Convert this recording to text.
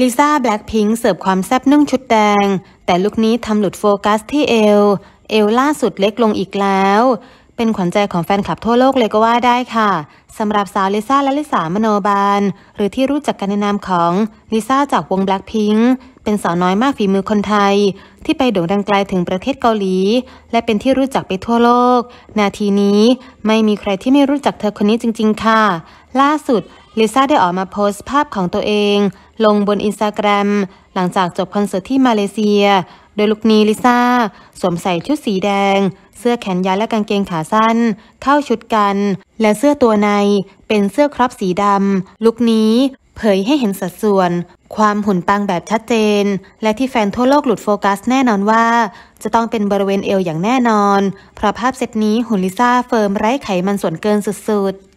ลิซ่าแบล็คพิงค์เสิร์ฟความแซ่บนุ่งชุดแดง แต่ลุคนี้ทำหลุดโฟกัสที่เอว เอวล่าสุดเล็กลงอีกแล้ว เป็นขวัญใจของแฟนคลับทั่วโลกเลยก็ว่าได้ค่ะสำหรับสาวลิซ่าและลิสามโนบาล หรือที่รู้จักกันในนามของลิซ่าจากวงแบล็คพิงค์เป็นสาวน้อยมากฝีมือคนไทย ที่ไปโด่งดังไกลถึงประเทศเกาหลี และเป็นที่รู้จักไปทั่วโลก นาทีนี้ไม่มีใครที่ไม่รู้จักเธอคนนี้จริง ๆ ค่ะ ล่าสุดลิซ่าได้ออกมาโพสต์ภาพของตัวเอง ลงบนอินสตาแกรมหลังจากจบคอนเสิร์ตที่มาเลเซีย โดยลุคนี้ลิซ่าสวมใส่ชุดสีแดง เสื้อแขนยาวและกางเกงขาสั้น เข้าชุดกัน และเสื้อตัวในเป็นเสื้อครอบสีดำลุคนี้เผยให้เห็นสัดส่วน ความหุ่นปังแบบชัดเจน และที่แฟนทั่วโลกหลุดโฟกัสแน่นอนว่า จะต้องเป็นบริเวณเอวอย่างแน่นอน เพราะภาพเซตนี้หุ่นลิซ่าเฟิร์มไร้ไขมันส่วนเกินสุด